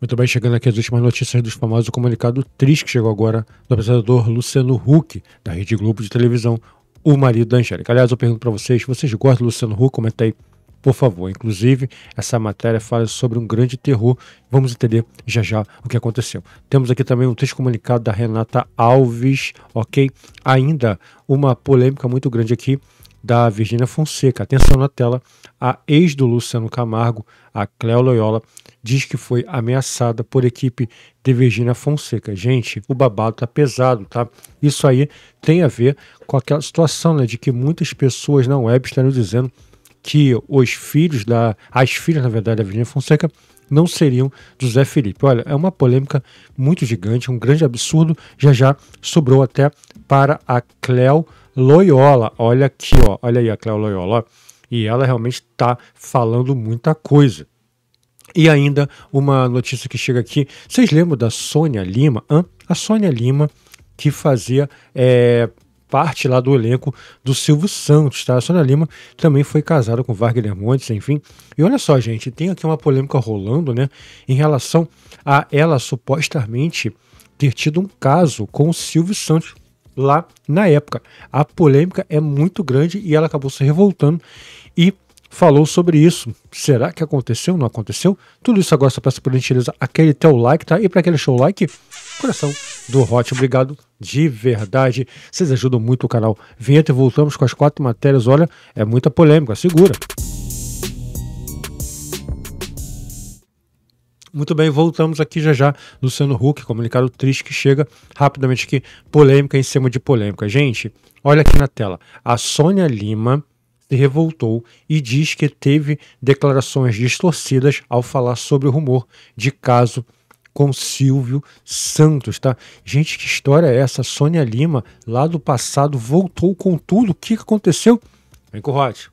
Muito bem, chegando aqui as últimas notícias dos famosos, o comunicado triste que chegou agora do apresentador Luciano Huck, da Rede Globo de televisão, o marido da Angélica. Aliás, eu pergunto para vocês, vocês gostam do Luciano Huck? Comenta aí, por favor. Inclusive, essa matéria fala sobre um grande terror. Vamos entender já já o que aconteceu. Temos aqui também um texto comunicado da Renata Alves, ok? Ainda uma polêmica muito grande aqui da Virgínia Fonseca. Atenção na tela, a ex do Luciano Camargo, a Cléo Loyola, diz que foi ameaçada por equipe de Virginia Fonseca. Gente, o babado tá pesado, tá? Isso aí tem a ver com aquela situação, né, de que muitas pessoas na web estão dizendo que os filhos da as filhas, na verdade, da Virginia Fonseca não seriam do Zé Felipe. Olha, é uma polêmica muito gigante, um grande absurdo. Já já sobrou até para a Cleo Loyola. Olha aqui, ó. Olha aí a Cleo Loyola. Ó. E ela realmente está falando muita coisa. E ainda uma notícia que chega aqui. Vocês lembram da Sônia Lima? Hã? A Sônia Lima que fazia é, parte lá do elenco do Silvio Santos, tá? A Sônia Lima também foi casada com Wagner Montes, enfim. E olha só, gente, tem aqui uma polêmica rolando, né? Em relação a ela supostamente ter tido um caso com o Silvio Santos lá na época. A polêmica é muito grande e ela acabou se revoltando e falou sobre isso. Será que aconteceu? Não aconteceu? Tudo isso agora só peço por gentileza aquele teu like, tá? E para aquele show like, coração do Hot. Obrigado de verdade. Vocês ajudam muito o canal. Vinheta e voltamos com as quatro matérias. Olha, é muita polêmica, segura. Muito bem, voltamos aqui já já. Luciano Huck, comunicado triste que chega rapidamente aqui. Polêmica em cima de polêmica. Gente, olha aqui na tela. A Sônia Lima se revoltou e diz que teve declarações distorcidas ao falar sobre o rumor de caso com Silvio Santos, tá? Gente, que história é essa? Sônia Lima, lá do passado, voltou com tudo. O que aconteceu? Vem com o Hot.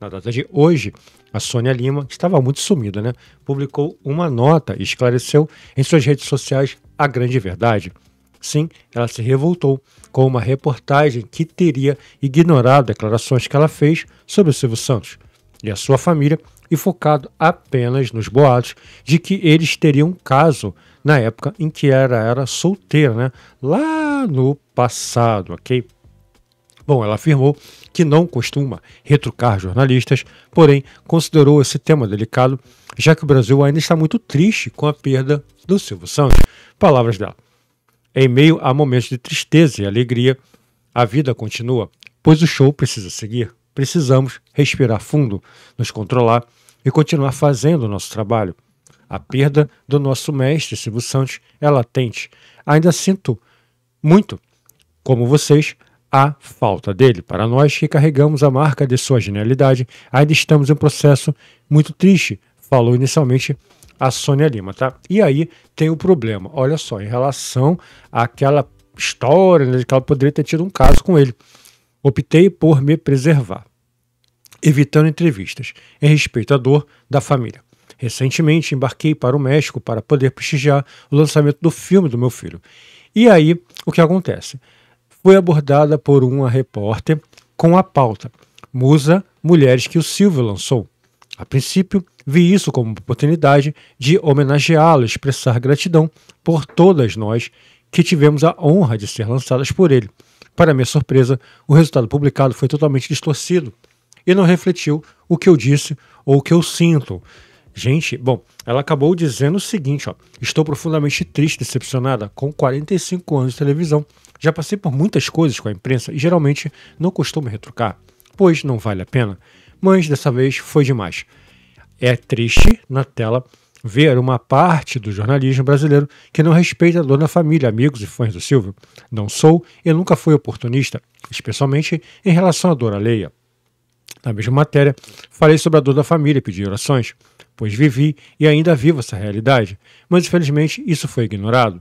Na data de hoje, a Sônia Lima estava muito sumida, né? Publicou uma nota e esclareceu em suas redes sociais a grande verdade. Sim, ela se revoltou com uma reportagem que teria ignorado declarações que ela fez sobre o Silvio Santos e a sua família e focado apenas nos boatos de que eles teriam um caso na época em que ela era solteira, né? Lá no passado, ok? Bom, ela afirmou que não costuma retrucar jornalistas, porém considerou esse tema delicado, já que o Brasil ainda está muito triste com a perda do Silvio Santos. Palavras dela. Em meio a momentos de tristeza e alegria, a vida continua, pois o show precisa seguir. Precisamos respirar fundo, nos controlar e continuar fazendo o nosso trabalho. A perda do nosso mestre Silvio Santos é latente. Ainda sinto muito, como vocês, a falta dele. Para nós que carregamos a marca de sua genialidade, ainda estamos em um processo muito triste, falou inicialmente a Sônia Lima, tá? E aí tem o problema, olha só, em relação àquela história né, de que ela poderia ter tido um caso com ele. Optei por me preservar, evitando entrevistas, em respeito à dor da família. Recentemente embarquei para o México para poder prestigiar o lançamento do filme do meu filho. E aí, o que acontece? Foi abordada por uma repórter com a pauta Musa Mulheres que o Silvio lançou. A princípio, vi isso como oportunidade de homenageá-lo e expressar gratidão por todas nós que tivemos a honra de ser lançadas por ele. Para minha surpresa, o resultado publicado foi totalmente distorcido e não refletiu o que eu disse ou o que eu sinto. Gente, bom, ela acabou dizendo o seguinte, ó, estou profundamente triste, decepcionada, com 45 anos de televisão. Já passei por muitas coisas com a imprensa e geralmente não costumo retrucar, pois não vale a pena mas dessa vez foi demais. É triste na tela ver uma parte do jornalismo brasileiro que não respeita a dona família, amigos e fãs do Silvio. Não sou e nunca fui oportunista, especialmente em relação à Dora Leia. Na mesma matéria, falei sobre a dor da família e pedi orações, pois vivi e ainda vivo essa realidade, mas infelizmente isso foi ignorado.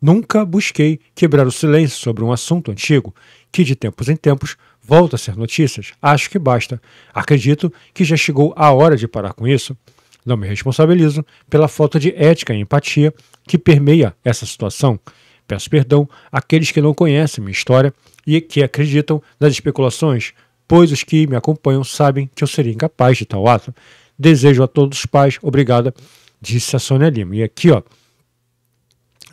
Nunca busquei quebrar o silêncio sobre um assunto antigo, que de tempos em tempos volta a ser notícias. Acho que basta. Acredito que já chegou a hora de parar com isso. Não me responsabilizo pela falta de ética e empatia que permeia essa situação. Peço perdão àqueles que não conhecem minha história e que acreditam nas especulações, pois os que me acompanham sabem que eu seria incapaz de tal ato. Desejo a todos paz. Obrigada, disse a Sônia Lima. E aqui, ó,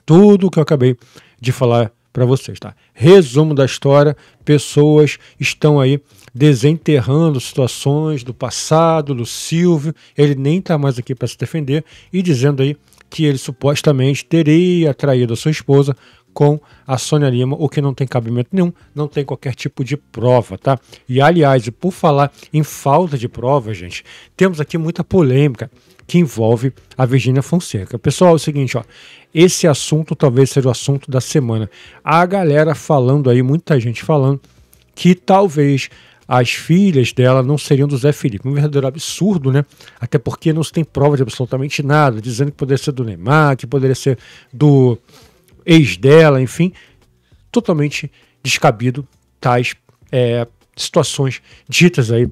tudo o que eu acabei de falar para vocês, tá? Resumo da história: pessoas estão aí desenterrando situações do passado, do Silvio, ele nem está mais aqui para se defender e dizendo aí que ele supostamente teria traído a sua esposa com a Sônia Lima, o que não tem cabimento nenhum, não tem qualquer tipo de prova, tá? E aliás, por falar em falta de prova, gente, temos aqui muita polêmica que envolve a Virgínia Fonseca. Pessoal, é o seguinte, ó, esse assunto talvez seja o assunto da semana. A galera falando aí, muita gente falando que talvez as filhas dela não seriam do Zé Felipe. Um verdadeiro absurdo, né? Até porque não se tem prova de absolutamente nada, dizendo que poderia ser do Neymar, que poderia ser do ex dela, enfim. Totalmente descabido tais é, situações ditas aí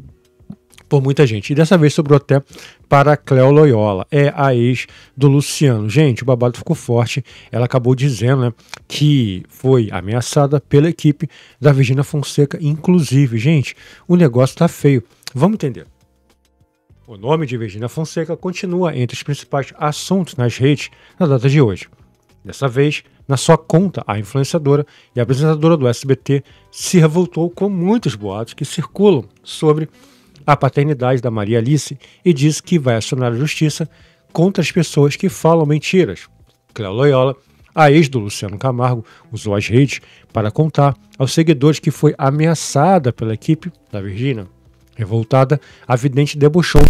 por muita gente. E dessa vez sobrou até para Cléo Loyola, é a ex do Luciano. Gente, o babado ficou forte. Ela acabou dizendo né, que foi ameaçada pela equipe da Virginia Fonseca, inclusive. Gente, o negócio tá feio. Vamos entender. O nome de Virginia Fonseca continua entre os principais assuntos nas redes na data de hoje. Dessa vez, na sua conta, a influenciadora e apresentadora do SBT se revoltou com muitos boatos que circulam sobre a paternidade da Maria Alice e diz que vai acionar a justiça contra as pessoas que falam mentiras. Cléo Loyola, a ex do Luciano Camargo, usou as redes para contar aos seguidores que foi ameaçada pela equipe da Virgínia. Revoltada, a vidente debochou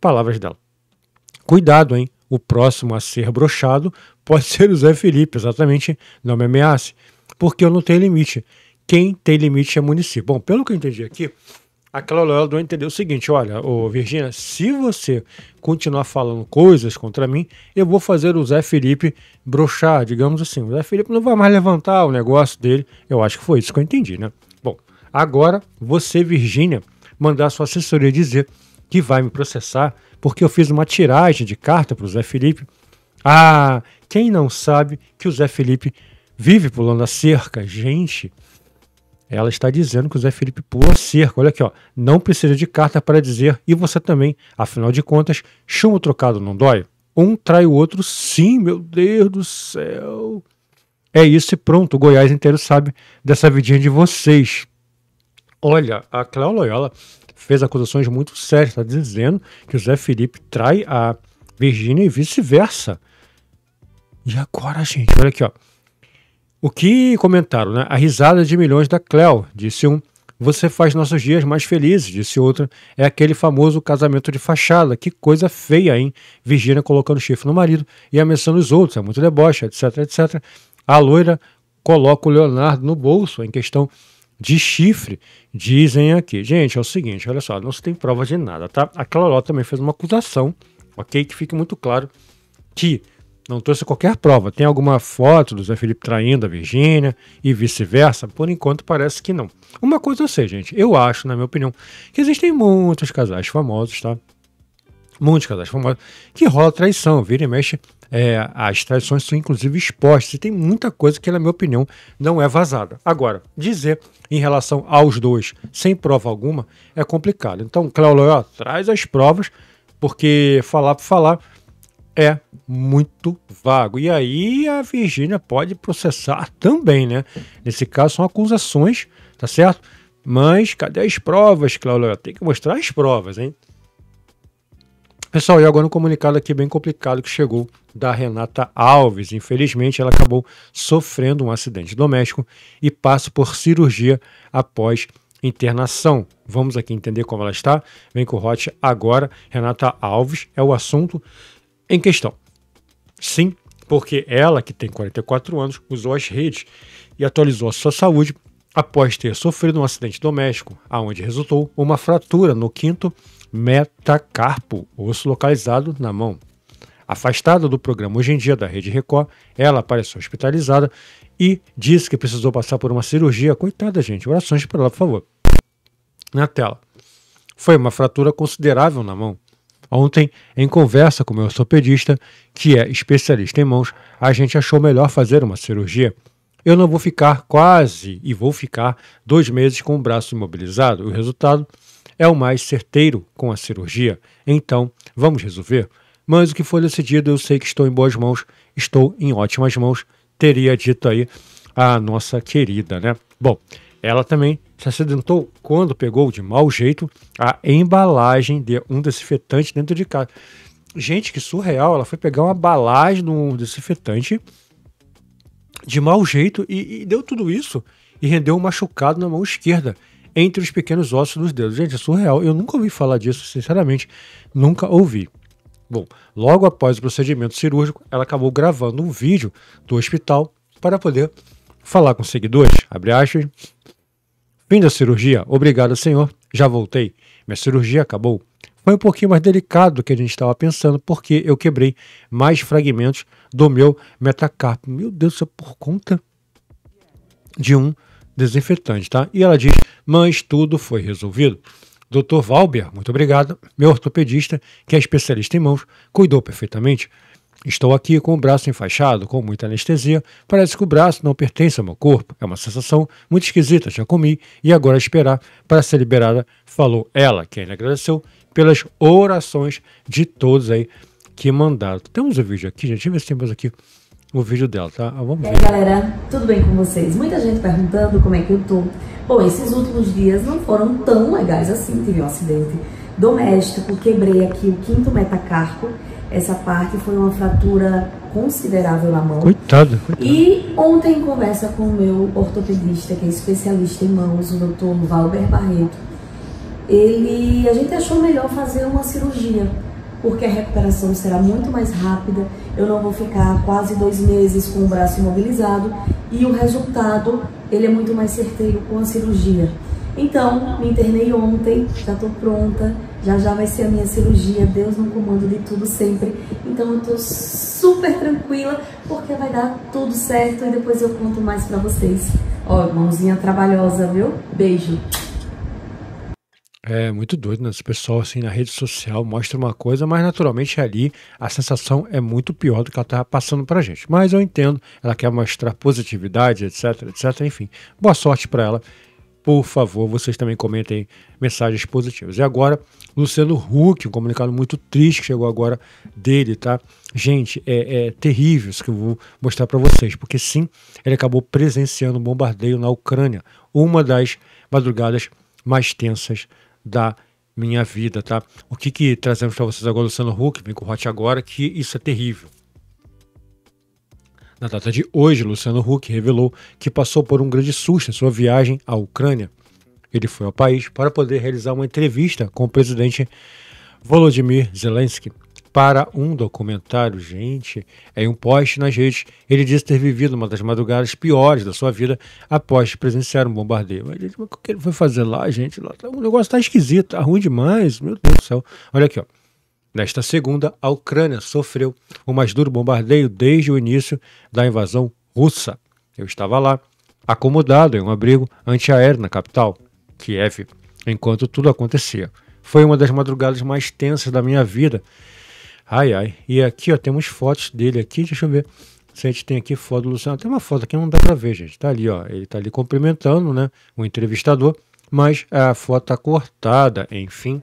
palavras dela. Cuidado, hein? O próximo a ser brochado pode ser o Zé Felipe, exatamente. Não me ameace, porque eu não tenho limite. Quem tem limite é município. Bom, pelo que eu entendi aqui, aquela loyola entendeu o seguinte: olha, ô Virgínia, se você continuar falando coisas contra mim, eu vou fazer o Zé Felipe brochar, digamos assim. O Zé Felipe não vai mais levantar o negócio dele. Eu acho que foi isso que eu entendi, né? Bom, agora você, Virgínia, mandar sua assessoria dizer que vai me processar porque eu fiz uma tiragem de carta para o Zé Felipe. Ah, quem não sabe que o Zé Felipe vive pulando a cerca? Gente, ela está dizendo que o Zé Felipe pula cerca. Olha aqui, ó. Não precisa de carta para dizer, e você também, afinal de contas, chumbo trocado não dói? Um trai o outro, sim, meu Deus do céu. É isso e pronto, o Goiás inteiro sabe dessa vidinha de vocês. Olha, a Cléo Loyola fez acusações muito sérias, está dizendo que o Zé Felipe trai a Virgínia e vice-versa. E agora, gente, olha aqui, ó. O que comentaram, né? A risada de milhões da Cleo, disse um. Você faz nossos dias mais felizes, disse outra. É aquele famoso casamento de fachada. Que coisa feia, hein? Virginia colocando chifre no marido e ameaçando os outros. É muito deboche, etc, etc. A loira coloca o Leonardo no bolso em questão de chifre, dizem aqui. Gente, é o seguinte, olha só, não se tem prova de nada, tá? A Claró também fez uma acusação, ok? Que fique muito claro que não trouxe qualquer prova. Tem alguma foto do Zé Felipe traindo a Virgínia e vice-versa? Por enquanto parece que não. Uma coisa eu sei, gente, eu acho, na minha opinião, que existem muitos casais famosos, tá? Muitos casais famosos que rola traição, vira e mexe. É, as traições são inclusive expostas e tem muita coisa que, na minha opinião, não é vazada. Agora, dizer em relação aos dois sem prova alguma é complicado. Então, Cláudio, traz as provas, porque falar por falar é muito vago. E aí a Virgínia pode processar também, né? Nesse caso são acusações, tá certo? Mas cadê as provas, Cláudia? Tem que mostrar as provas, hein? Pessoal, e agora um comunicado aqui bem complicado que chegou da Renata Alves. Infelizmente, ela acabou sofrendo um acidente doméstico e passa por cirurgia após internação. Vamos aqui entender como ela está. Vem com o Hot agora. Renata Alves é o assunto em questão. Sim, porque ela, que tem 44 anos, usou as redes e atualizou a sua saúde após ter sofrido um acidente doméstico, aonde resultou uma fratura no quinto metacarpo, osso localizado na mão. Afastada do programa hoje em dia da Rede Record, ela apareceu hospitalizada e disse que precisou passar por uma cirurgia. Coitada, gente, orações para ela, por favor. Na tela. Foi uma fratura considerável na mão, Ontem, em conversa com meu ortopedista, que é especialista em mãos, a gente achou melhor fazer uma cirurgia. Eu não vou ficar quase e vou ficar dois meses com o braço imobilizado. O resultado é o mais certeiro com a cirurgia. Então, vamos resolver. Mas o que foi decidido, eu sei que estou em boas mãos, estou em ótimas mãos, teria dito aí a nossa querida, né? Bom, ela também se acidentou quando pegou de mau jeito a embalagem de um desinfetante dentro de casa. Gente, que surreal! Ela foi pegar uma embalagem de um desinfetante de mau jeito e, e deu tudo isso e rendeu um machucado na mão esquerda entre os pequenos ossos dos dedos. Gente, é surreal. Eu nunca ouvi falar disso, sinceramente, nunca ouvi. Bom, logo após o procedimento cirúrgico, ela acabou gravando um vídeo do hospital para poder falar com seguidores, abre aspas, Vim da cirurgia, obrigado, senhor, já voltei. Minha cirurgia acabou. Foi um pouquinho mais delicado do que a gente estava pensando, porque eu quebrei mais fragmentos do meu metacarpo. Meu Deus, isso é por conta de um desinfetante, tá? E ela diz, mas tudo foi resolvido. Dr. Valber, muito obrigado, meu ortopedista, que é especialista em mãos, cuidou perfeitamente. Estou aqui com o braço enfaixado, com muita anestesia. Parece que o braço não pertence ao meu corpo. É uma sensação muito esquisita. Já comi e agora esperar para ser liberada, falou ela, que ainda agradeceu pelas orações de todos aí que mandaram. Temos o um vídeo aqui, gente. Deixa eu ver se temos aqui o vídeo dela, tá? Ah, vamos ver. E aí, galera, tudo bem com vocês? Muita gente perguntando como é que eu tô. Bom, esses últimos dias não foram tão legais assim. Tive um acidente doméstico, quebrei aqui o quinto metacarpo essa parte foi uma fratura considerável na mão. Coitado, coitado. E ontem, em conversa com o meu ortopedista, que é especialista em mãos, o doutor Valber Barreto, ele, a gente achou melhor fazer uma cirurgia, porque a recuperação será muito mais rápida, eu não vou ficar quase dois meses com o braço imobilizado e o resultado ele é muito mais certeiro com a cirurgia. Então, me internei ontem, já tô pronta, já já vai ser a minha cirurgia, Deus no comando de tudo sempre. Então eu tô super tranquila, porque vai dar tudo certo e depois eu conto mais pra vocês. Ó, mãozinha trabalhosa, viu? Beijo! É muito doido, né? Esse pessoal, assim, na rede social mostra uma coisa, mas naturalmente ali a sensação é muito pior do que ela tá passando pra gente. Mas eu entendo, ela quer mostrar positividade, etc, etc, enfim. Boa sorte para ela por favor, vocês também comentem mensagens positivas. E agora, Luciano Huck, um comunicado muito triste que chegou agora dele, tá? Gente, é, é terrível isso que eu vou mostrar para vocês, porque sim, ele acabou presenciando um bombardeio na Ucrânia, uma das madrugadas mais tensas da minha vida, tá? O que que trazemos para vocês agora, Luciano Huck, vem com o Hot agora, que isso é terrível. Na data de hoje, Luciano Huck revelou que passou por um grande susto em sua viagem à Ucrânia. Ele foi ao país para poder realizar uma entrevista com o presidente Volodymyr Zelensky para um documentário. Gente, em um post nas redes, ele disse ter vivido uma das madrugadas piores da sua vida após presenciar um bombardeio. Mas, gente, mas o que ele foi fazer lá, gente? O tá negócio tá esquisito, tá ruim demais. Meu Deus do céu. Olha aqui, ó. Nesta segunda, a Ucrânia sofreu o mais duro bombardeio desde o início da invasão russa. Eu estava lá, acomodado em um abrigo antiaéreo na capital, Kiev, enquanto tudo acontecia. Foi uma das madrugadas mais tensas da minha vida. Ai, ai. E aqui, ó, temos fotos dele aqui, deixa eu ver. Se a gente tem aqui foto do Luciano, tem uma foto aqui, não dá para ver, gente. Tá ali, ó. Ele tá ali cumprimentando, né? O entrevistador, mas a foto tá cortada, enfim.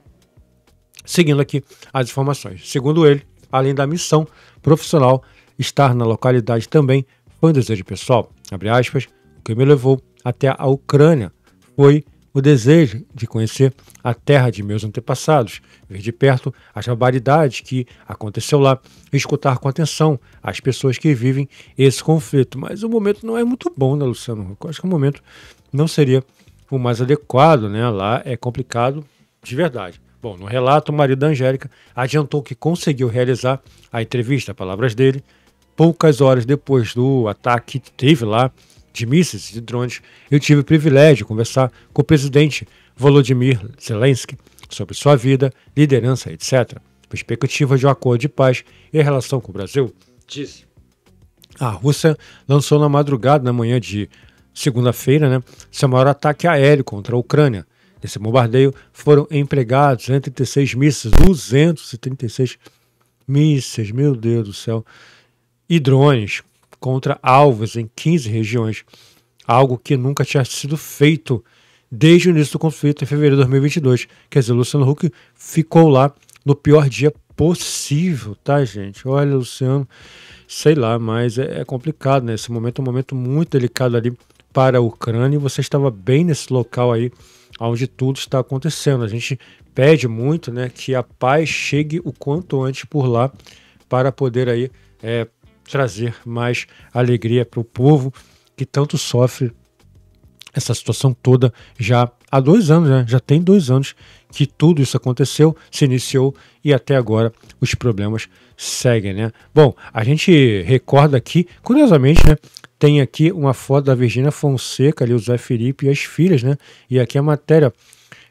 Seguindo aqui as informações. Segundo ele, além da missão profissional, estar na localidade também foi um desejo pessoal. Abre aspas, o que me levou até a Ucrânia foi o desejo de conhecer a terra de meus antepassados, ver de perto as barbaridades que aconteceu lá, escutar com atenção as pessoas que vivem esse conflito. Mas o momento não é muito bom, né, Luciano? Eu acho que o momento não seria o mais adequado, né? Lá é complicado de verdade. Bom, no relato, o marido da Angélica adiantou que conseguiu realizar a entrevista, palavras dele, poucas horas depois do ataque que teve lá de mísseis e drones. Eu tive o privilégio de conversar com o presidente Volodymyr Zelensky sobre sua vida, liderança, etc. Perspectiva de um acordo de paz em relação com o Brasil, disse. A Rússia lançou na madrugada, na manhã de segunda-feira, né, seu maior ataque aéreo contra a Ucrânia desse bombardeio foram empregados 136 né, mísseis, 236 mísseis, meu Deus do céu, e drones contra alvos em 15 regiões, algo que nunca tinha sido feito desde o início do conflito em fevereiro de 2022. Quer dizer, Luciano Huck ficou lá no pior dia possível, tá, gente? Olha, Luciano, sei lá, mas é, é complicado, né? momento é um momento muito delicado ali para a Ucrânia e você estava bem nesse local aí onde tudo está acontecendo. A gente pede muito né, que a paz chegue o quanto antes por lá para poder aí é, trazer mais alegria para o povo que tanto sofre essa situação toda já há dois anos, né? já tem dois anos que tudo isso aconteceu, se iniciou e até agora os problemas seguem, né? Bom, a gente recorda aqui, curiosamente, né, tem aqui uma foto da Virgínia Fonseca, ali o Zé Felipe e as filhas, né? E aqui a matéria.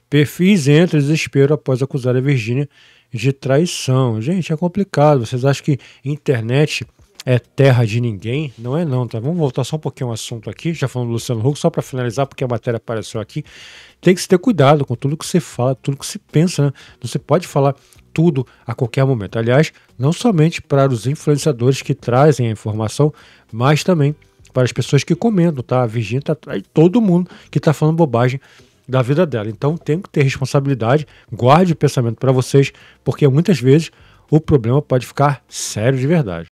Perfis entra em desespero após acusar a Virgínia de traição. Gente, é complicado. Vocês acham que internet é terra de ninguém? Não é não, tá? Vamos voltar só um pouquinho ao assunto aqui, já falando do Luciano Huck, só para finalizar, porque a matéria apareceu aqui. Tem que se ter cuidado com tudo que você fala, tudo que se pensa, né? Não se pode falar tudo a qualquer momento. Aliás, não somente para os influenciadores que trazem a informação, mas também para várias pessoas que comentam, tá? A Virginia tá aí todo mundo que tá falando bobagem da vida dela. Então tem que ter responsabilidade, guarde o pensamento para vocês, porque muitas vezes o problema pode ficar sério de verdade.